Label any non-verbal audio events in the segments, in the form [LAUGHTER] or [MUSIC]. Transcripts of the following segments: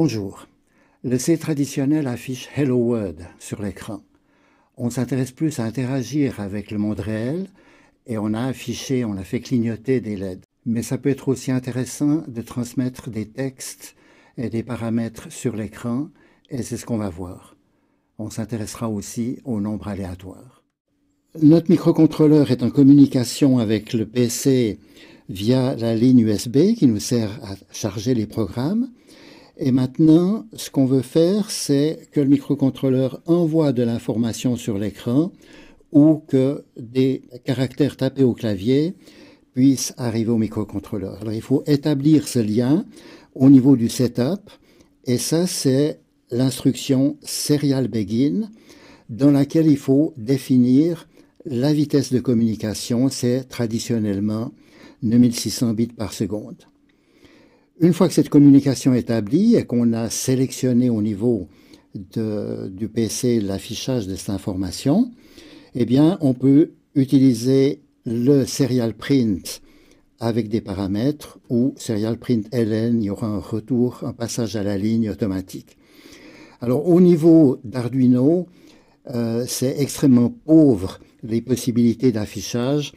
Bonjour. Le C traditionnel affiche Hello World sur l'écran. On s'intéresse plus à interagir avec le monde réel et on a affiché, on a fait clignoter des LED. Mais ça peut être aussi intéressant de transmettre des textes et des paramètres sur l'écran et c'est ce qu'on va voir. On s'intéressera aussi au nombre aléatoire. Notre microcontrôleur est en communication avec le PC via la ligne USB qui nous sert à charger les programmes et maintenant, ce qu'on veut faire, c'est que le microcontrôleur envoie de l'information sur l'écran ou que des caractères tapés au clavier puissent arriver au microcontrôleur. Alors, il faut établir ce lien au niveau du setup. Et ça, c'est l'instruction serial begin dans laquelle il faut définir la vitesse de communication. C'est traditionnellement 9600 bits par seconde. Une fois que cette communication est établie et qu'on a sélectionné au niveau du PC l'affichage de cette information, eh bien, on peut utiliser le serial print avec des paramètres ou serial print LN, il y aura un retour, un passage à la ligne automatique. Alors au niveau d'Arduino, euh, c'est extrêmement pauvre les possibilités d'affichage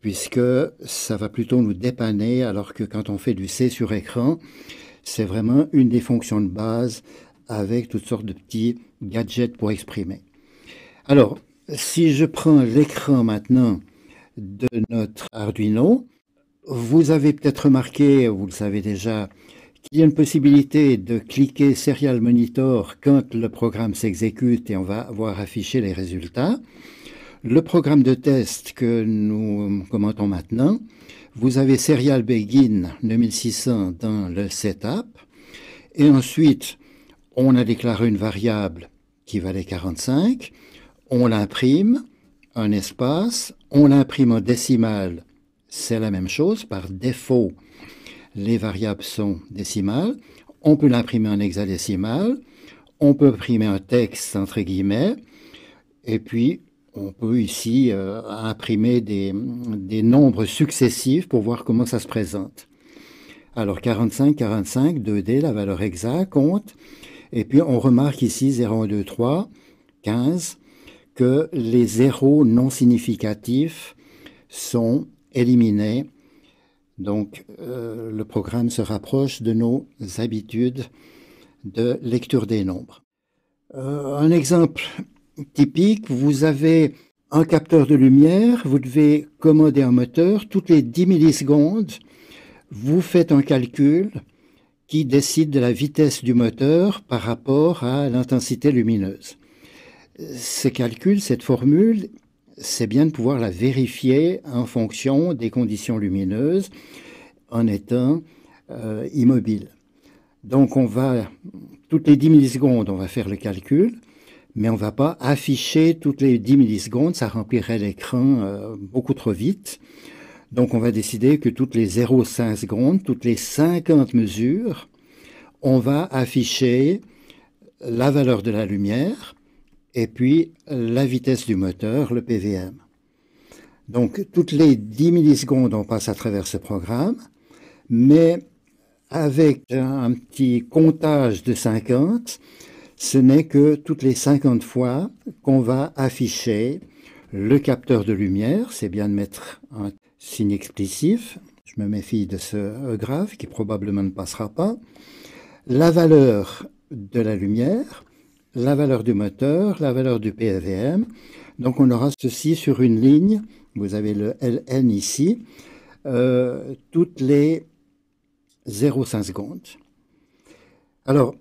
puisque ça va plutôt nous dépanner, alors que quand on fait du C sur écran, c'est vraiment une des fonctions de base avec toutes sortes de petits gadgets pour exprimer. Alors, si je prends l'écran maintenant de notre Arduino, vous avez peut-être remarqué, vous le savez déjà, qu'il y a une possibilité de cliquer Serial Monitor quand le programme s'exécute et on va voir afficher les résultats. Le programme de test que nous commentons maintenant, vous avez Serial Begin 2600 dans le setup, et ensuite, on a déclaré une variable qui valait 45, on l'imprime, un espace, on l'imprime en décimal, c'est la même chose, par défaut, les variables sont décimales, on peut l'imprimer en hexadécimal, on peut imprimer un texte entre guillemets, et puis on peut ici euh, imprimer des, nombres successifs pour voir comment ça se présente. Alors 45, 45, 2D, la valeur exacte, compte. Et puis on remarque ici 0, 1, 2, 3, 15, que les zéros non significatifs sont éliminés. Donc euh, le programme se rapproche de nos habitudes de lecture des nombres. Euh, un exemple typique, vous avez un capteur de lumière, vous devez commander un moteur, toutes les 10 millisecondes, vous faites un calcul qui décide de la vitesse du moteur par rapport à l'intensité lumineuse. Ce calcul, cette formule, c'est bien de pouvoir la vérifier en fonction des conditions lumineuses en étant euh, immobile. Donc on va, toutes les 10 millisecondes, on va faire le calcul mais on ne va pas afficher toutes les 10 millisecondes, ça remplirait l'écran euh, beaucoup trop vite. Donc on va décider que toutes les 0,5 secondes, toutes les 50 mesures, on va afficher la valeur de la lumière et puis la vitesse du moteur, le PVM. Donc toutes les 10 millisecondes, on passe à travers ce programme, mais avec un petit comptage de 50, ce n'est que toutes les 50 fois qu'on va afficher le capteur de lumière, c'est bien de mettre un signe explicitif, je me méfie de ce graphe qui probablement ne passera pas, la valeur de la lumière, la valeur du moteur, la valeur du PVM. Donc on aura ceci sur une ligne, vous avez le LN ici, euh, toutes les 0,5 secondes. Alors,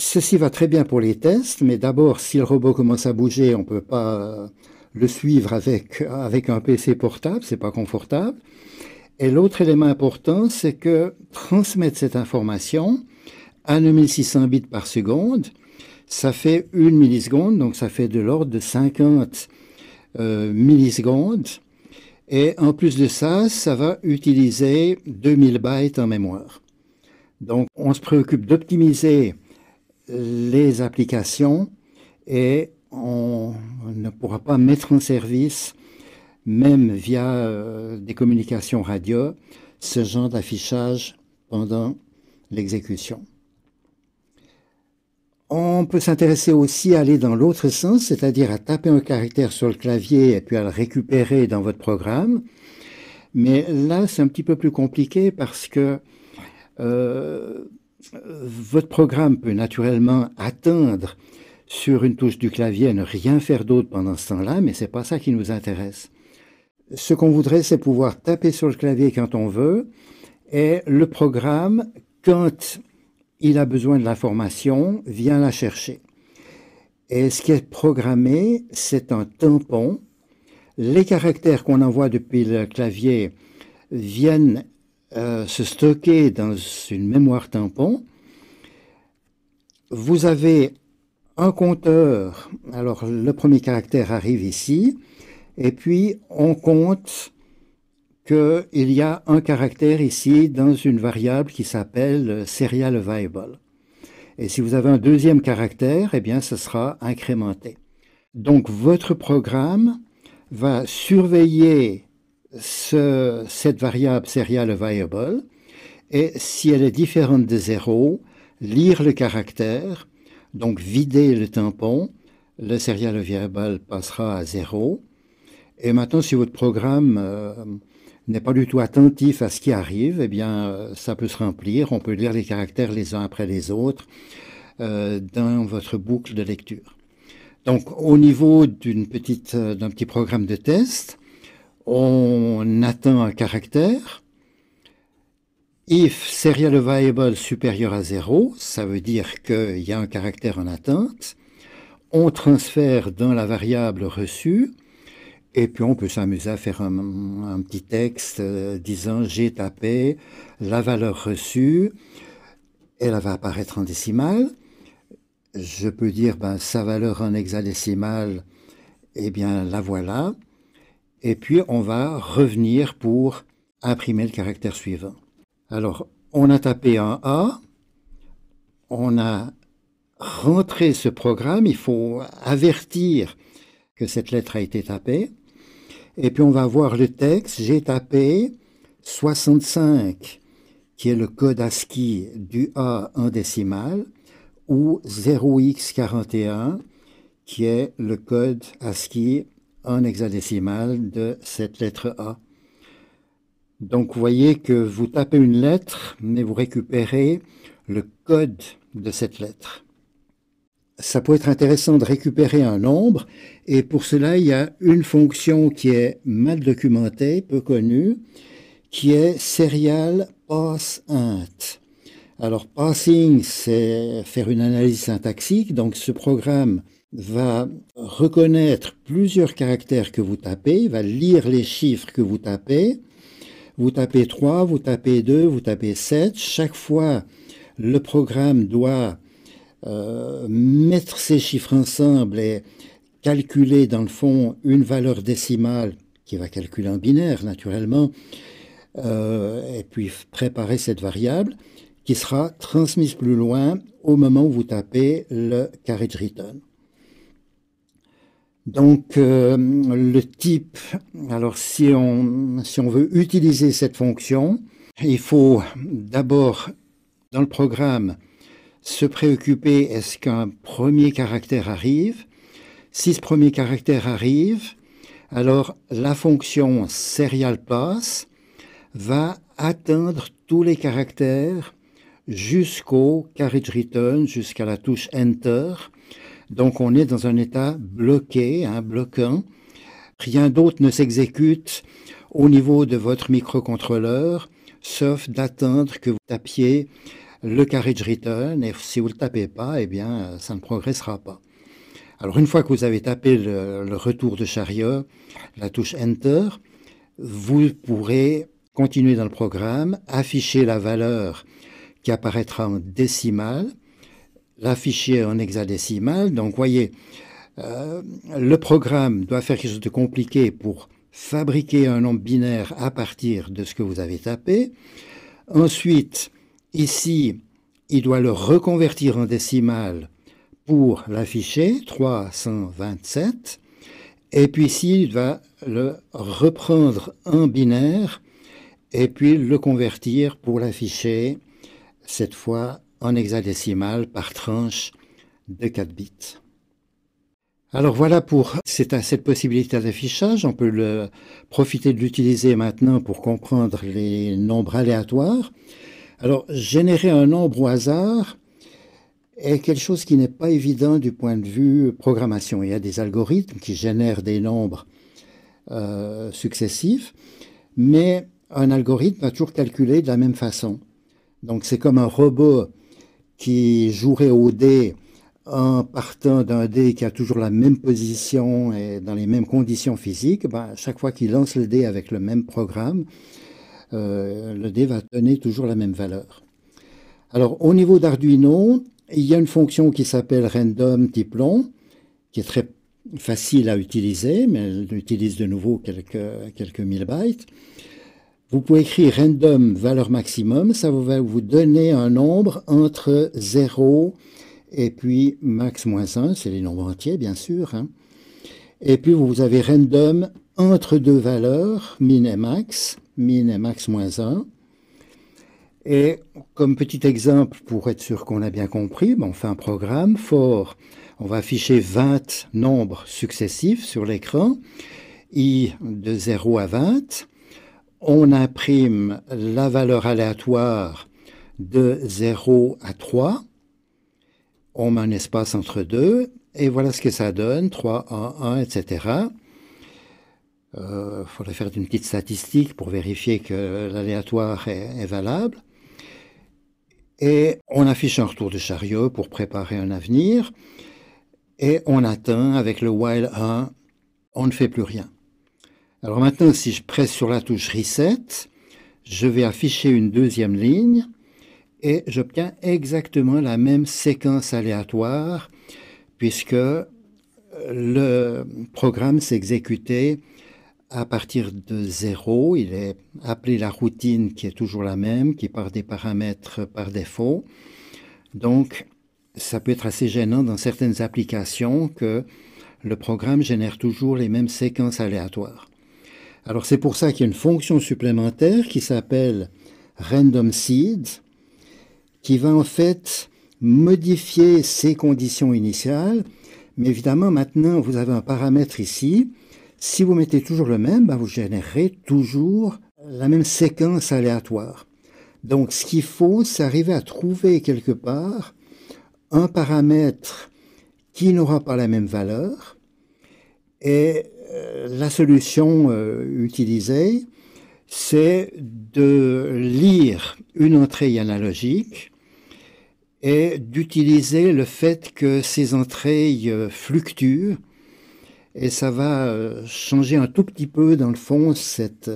Ceci va très bien pour les tests, mais d'abord, si le robot commence à bouger, on ne peut pas le suivre avec, avec un PC portable, c'est pas confortable. Et l'autre élément important, c'est que transmettre cette information à 9600 bits par seconde, ça fait une milliseconde, donc ça fait de l'ordre de 50 euh, millisecondes. Et en plus de ça, ça va utiliser 2000 bytes en mémoire. Donc on se préoccupe d'optimiser les applications et on ne pourra pas mettre en service, même via euh, des communications radio, ce genre d'affichage pendant l'exécution. On peut s'intéresser aussi à aller dans l'autre sens, c'est-à-dire à taper un caractère sur le clavier et puis à le récupérer dans votre programme. Mais là, c'est un petit peu plus compliqué parce que euh, euh, votre programme peut naturellement atteindre sur une touche du clavier et ne rien faire d'autre pendant ce temps-là, mais c'est pas ça qui nous intéresse. Ce qu'on voudrait, c'est pouvoir taper sur le clavier quand on veut, et le programme, quand il a besoin de l'information, vient la chercher. Et ce qui est programmé, c'est un tampon. Les caractères qu'on envoie depuis le clavier viennent euh, se stocker dans une mémoire tampon. Vous avez un compteur. Alors, le premier caractère arrive ici. Et puis, on compte qu'il y a un caractère ici dans une variable qui s'appelle serial variable. Et si vous avez un deuxième caractère, eh bien, ce sera incrémenté. Donc, votre programme va surveiller cette variable serial variable et si elle est différente de zéro, lire le caractère, donc vider le tampon, le serial variable passera à zéro. Et maintenant, si votre programme euh, n'est pas du tout attentif à ce qui arrive, eh bien, euh, ça peut se remplir. On peut lire les caractères les uns après les autres euh, dans votre boucle de lecture. Donc, au niveau d'un petit programme de test, on atteint un caractère. If serial variable supérieur à 0, ça veut dire qu'il y a un caractère en attente. On transfère dans la variable reçue. Et puis on peut s'amuser à faire un, petit texte euh, disant j'ai tapé la valeur reçue. Elle va apparaître en décimal. Je peux dire ben, sa valeur en hexadécimal, eh bien la voilà. Et puis, on va revenir pour imprimer le caractère suivant. Alors, on a tapé un A, on a rentré ce programme, il faut avertir que cette lettre a été tapée. Et puis on va voir le texte, j'ai tapé 65, qui est le code ASCII du A en décimal, ou 0x41, qui est le code ASCII hexadécimal de cette lettre A. Donc vous voyez que vous tapez une lettre, mais vous récupérez le code de cette lettre. Ça peut être intéressant de récupérer un nombre, et pour cela, il y a une fonction qui est mal documentée, peu connue, qui est serial int. Alors passing, c'est faire une analyse syntaxique, donc ce programme va reconnaître plusieurs caractères que vous tapez, va lire les chiffres que vous tapez. Vous tapez 3, vous tapez 2, vous tapez 7. Chaque fois, le programme doit euh, mettre ces chiffres ensemble et calculer dans le fond une valeur décimale qui va calculer en binaire naturellement, euh, et puis préparer cette variable qui sera transmise plus loin au moment où vous tapez le carriage return. Donc euh, le type, alors si on, si on veut utiliser cette fonction, il faut d'abord dans le programme se préoccuper est-ce qu'un premier caractère arrive. Si ce premier caractère arrive, alors la fonction serialPass va atteindre tous les caractères jusqu'au carriage return, jusqu'à la touche Enter. Donc on est dans un état bloqué, un hein, bloquant. Rien d'autre ne s'exécute au niveau de votre microcontrôleur, sauf d'attendre que vous tapiez le carriage return. Et si vous ne le tapez pas, eh bien, ça ne progressera pas. Alors une fois que vous avez tapé le, retour de chariot, la touche Enter, vous pourrez continuer dans le programme, afficher la valeur qui apparaîtra en décimale l'afficher en hexadécimal. Donc, voyez, euh, le programme doit faire quelque chose de compliqué pour fabriquer un nombre binaire à partir de ce que vous avez tapé. Ensuite, ici, il doit le reconvertir en décimal pour l'afficher, 327. Et puis ici, il va le reprendre en binaire et puis le convertir pour l'afficher, cette fois en hexadécimal par tranche de 4 bits. Alors voilà pour cette, possibilité d'affichage. On peut le, profiter de l'utiliser maintenant pour comprendre les nombres aléatoires. Alors générer un nombre au hasard est quelque chose qui n'est pas évident du point de vue programmation. Il y a des algorithmes qui génèrent des nombres euh, successifs, mais un algorithme va toujours calculer de la même façon. Donc c'est comme un robot qui jouerait au dé en partant d'un dé qui a toujours la même position et dans les mêmes conditions physiques, ben, chaque fois qu'il lance le dé avec le même programme, euh, le dé va donner toujours la même valeur. Alors au niveau d'Arduino, il y a une fonction qui s'appelle random type qui est très facile à utiliser, mais elle utilise de nouveau quelques, quelques mille bytes. Vous pouvez écrire random valeur maximum, ça va vous donner un nombre entre 0 et puis max moins 1, c'est les nombres entiers bien sûr. Hein. Et puis vous avez random entre deux valeurs, min et max, min et max moins 1. Et comme petit exemple, pour être sûr qu'on a bien compris, on fait un programme for, On va afficher 20 nombres successifs sur l'écran, i de 0 à 20 on imprime la valeur aléatoire de 0 à 3, on met un espace entre deux, et voilà ce que ça donne, 3, 1, 1, etc. Il faudrait faire une petite statistique pour vérifier que l'aléatoire est, est, valable. Et on affiche un retour de chariot pour préparer un avenir. Et on atteint avec le while 1, on ne fait plus rien. Alors maintenant, si je presse sur la touche Reset, je vais afficher une deuxième ligne et j'obtiens exactement la même séquence aléatoire puisque euh, le programme s'exécutait à partir de zéro. Il est appelé la routine qui est toujours la même, qui part des paramètres par défaut. Donc, ça peut être assez gênant dans certaines applications que le programme génère toujours les mêmes séquences aléatoires. Alors c'est pour ça qu'il y a une fonction supplémentaire qui s'appelle random seed, qui va en fait modifier ces conditions initiales. Mais évidemment, maintenant, vous avez un paramètre ici. Si vous mettez toujours le même, ben, vous générez toujours la même séquence aléatoire. Donc, ce qu'il faut, c'est arriver à trouver quelque part un paramètre qui n'aura pas la même valeur, et euh, la solution euh, utilisée, c'est de lire une entrée analogique et d'utiliser le fait que ces entrées euh, fluctuent et ça va changer un tout petit peu dans le fond cette,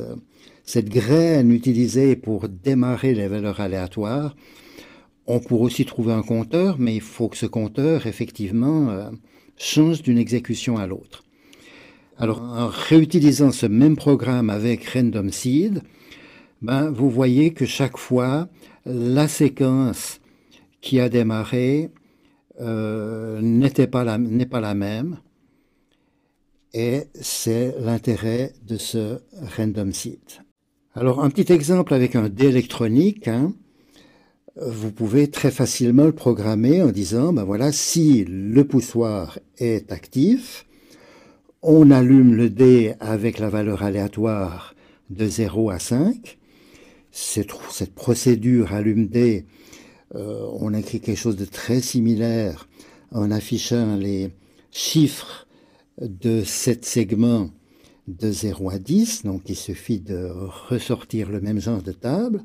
cette graine utilisée pour démarrer les valeurs aléatoires. On pourrait aussi trouver un compteur, mais il faut que ce compteur, effectivement, change d'une exécution à l'autre. Alors, en réutilisant ce même programme avec Random Seed, ben, vous voyez que chaque fois, la séquence qui a démarré euh, n'est pas la même. Et c'est l'intérêt de ce Random Seed. Alors, un petit exemple avec un dé électronique. Hein. vous pouvez très facilement le programmer en disant, ben voilà, si le poussoir est actif, on allume le dé avec la valeur aléatoire de 0 à 5. Cette, cette procédure allume dé, euh, on écrit quelque chose de très similaire en affichant les chiffres de sept segments de 0 à 10. Donc il suffit de ressortir le même genre de table.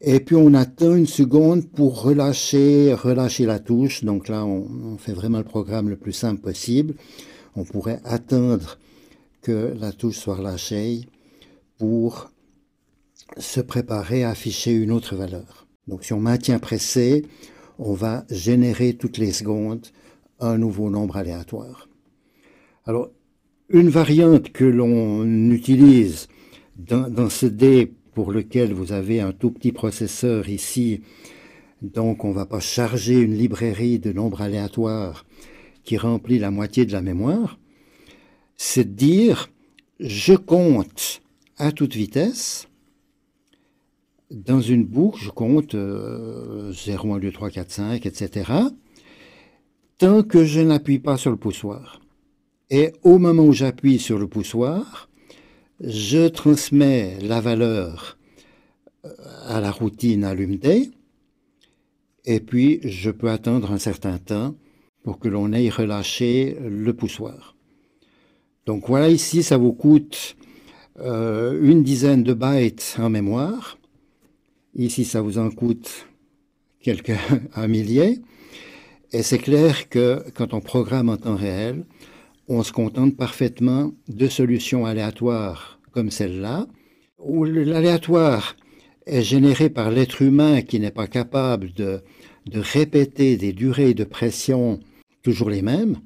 Et puis on attend une seconde pour relâcher, relâcher la touche. Donc là, on fait vraiment le programme le plus simple possible on pourrait attendre que la touche soit relâchée pour se préparer à afficher une autre valeur. Donc si on maintient pressé, on va générer toutes les secondes un nouveau nombre aléatoire. Alors, une variante que l'on utilise dans, dans, ce dé pour lequel vous avez un tout petit processeur ici, donc on ne va pas charger une librairie de nombres aléatoires qui remplit la moitié de la mémoire, c'est de dire je compte à toute vitesse. Dans une boucle, je compte 0, 1, 2, 3, 4, 5, etc. Tant que je n'appuie pas sur le poussoir. Et au moment où j'appuie sur le poussoir, je transmets la valeur euh, à la routine allumée et puis je peux attendre un certain temps pour que l'on aille relâcher le poussoir. Donc voilà, ici, ça vous coûte euh, une dizaine de bytes en mémoire. Ici, ça vous en coûte quelques, [LAUGHS] un millier. Et c'est clair que quand on programme en temps réel, on se contente parfaitement de solutions aléatoires comme celle-là, où l'aléatoire est généré par l'être humain qui n'est pas capable de répéter des durées de pression toujours les mêmes.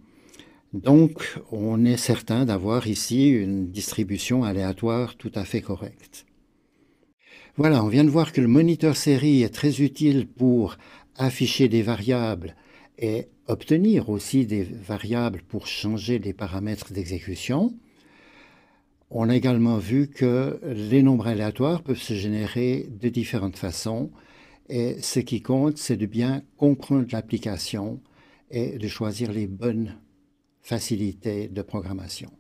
Donc, on est certain d'avoir ici une distribution aléatoire tout à fait correcte. Voilà, on vient de voir que le moniteur série est très utile pour afficher des variables et obtenir aussi des variables pour changer les paramètres d'exécution. On a également vu que les nombres aléatoires peuvent se générer de différentes façons et ce qui compte, c'est de bien comprendre l'application et de choisir les bonnes facilités de programmation.